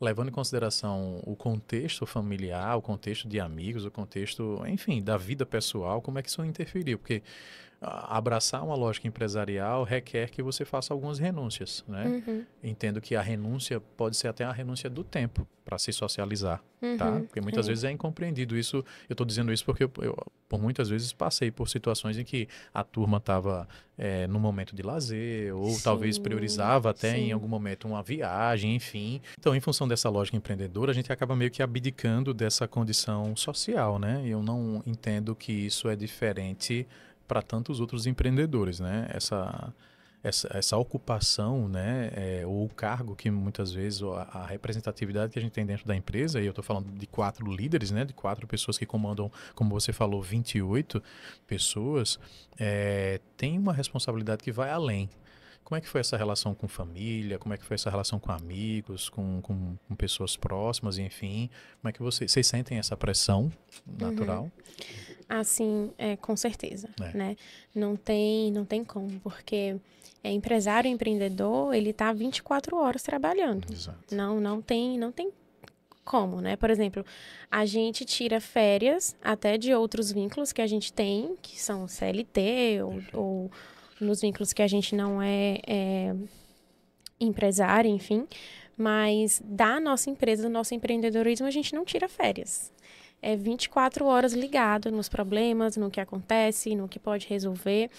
levando em consideração o contexto familiar, o contexto de amigos, o contexto, enfim, da vida pessoal, como é que isso interferiu? Porque abraçar uma lógica empresarial requer que você faça algumas renúncias, né? Uhum. Entendo que a renúncia pode ser até a renúncia do tempo para se socializar, tá? uhum. tá? Porque muitas uhum. vezes é incompreendido isso. Eu estou dizendo isso porque eu, eu, por muitas vezes passei por situações em que a turma estava é, no momento de lazer ou sim, talvez priorizava até sim. em algum momento uma viagem, enfim. Então, em função dessa lógica empreendedora, a gente acaba meio que abdicando dessa condição social, né? Eu não entendo que isso é diferente para tantos outros empreendedores, né? Essa, essa, essa ocupação, né, é, ou o cargo que muitas vezes a, a, representatividade que a gente tem dentro da empresa, e eu estou falando de quatro líderes, né, de quatro pessoas que comandam, como você falou, 28 pessoas, é, tem uma responsabilidade que vai além. Como é que foi essa relação com família? Como é que foi essa relação com amigos, com, com, com pessoas próximas, enfim? Como é que vocês, vocês sentem essa pressão natural? Uhum. Assim, é, com certeza, é. né? Não tem, não tem como, porque é empresário, empreendedor, ele tá 24 horas trabalhando. Exato. Não, não tem, não tem como, né? Por exemplo, a gente tira férias até de outros vínculos que a gente tem, que são CLT ou, ou, nos vínculos que a gente não é, é empresário, enfim. Mas da nossa empresa, do nosso empreendedorismo, a gente não tira férias é 24 horas ligado nos problemas, no que acontece, no que pode resolver.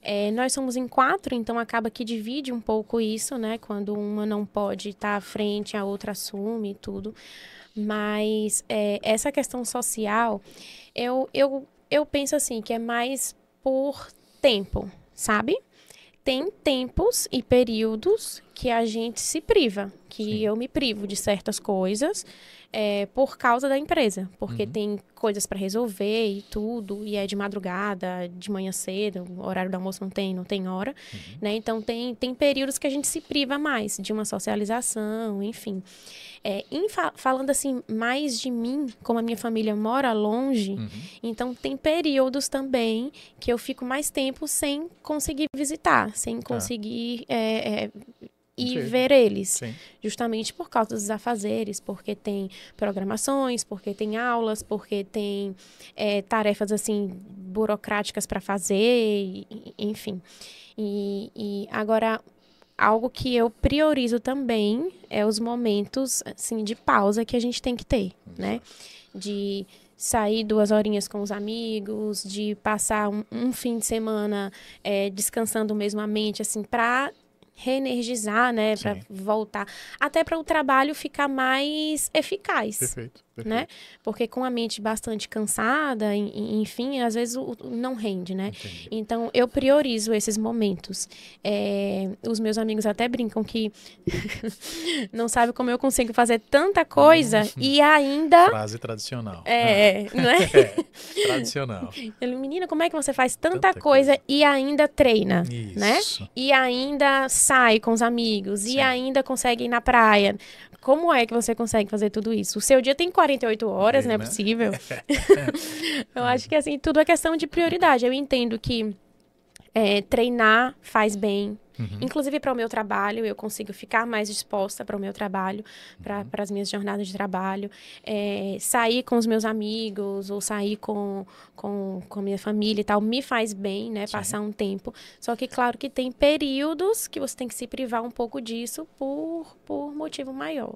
É, nós somos em quatro, então acaba que divide um pouco isso, né? Quando uma não pode estar tá à frente, a outra assume e tudo. Mas é, essa questão social, eu, eu, eu penso assim, que é mais por tempo sabe? Tem tempos e períodos que a gente se priva, que Sim. eu me privo de certas coisas é, por causa da empresa, porque uhum. tem coisas para resolver e tudo, e é de madrugada, de manhã cedo, o horário do almoço não tem, não tem hora, uhum. né? Então tem, tem períodos que a gente se priva mais de uma socialização, enfim. É, fa falando assim mais de mim, como a minha família mora longe, uhum. então tem períodos também que eu fico mais tempo sem conseguir visitar, sem tá. conseguir ah. é, é e Sim. ver eles. Sim. Justamente por causa dos afazeres, porque tem programações, porque tem aulas, porque tem é, tarefas assim burocráticas para fazer, enfim. E, e, agora algo que eu priorizo também é os momentos assim de pausa que a gente tem que ter, né? De sair duas horinhas com os amigos, de passar um, um fim de semana é, descansando mesmo a mente, assim, para reenergizar, né, para voltar, até para o trabalho ficar mais eficaz. Perfeito, perfeito, né? Porque com a mente bastante cansada, enfim, às vezes não rende, né? Entendi. Então eu priorizo esses momentos. É, os meus amigos até brincam que não sabe como eu consigo fazer tanta coisa uhum. e ainda frase tradicional. É, ah. é não é? é tradicional. Menina, como é que você faz tanta, tanta coisa, coisa, e ainda treina, né? Isso. né? E ainda sai com os amigos certo. e ainda consegue ir na praia. Como é que você consegue fazer tudo isso? O seu dia tem 48 horas, é, não é né? possível? É. eu acho que assim, tudo é questão de prioridade. Eu entendo que é, treinar faz bem. Uhum. Inclusive para o meu trabalho, eu consigo ficar mais disposta para o meu trabalho, uhum. para as minhas jornadas de trabalho. É, sair com os meus amigos ou sair com, com, com a minha família e tal me faz bem, né? Sim. Passar um tempo. Só que, claro, que tem períodos que você tem que se privar um pouco disso por, por motivo maior.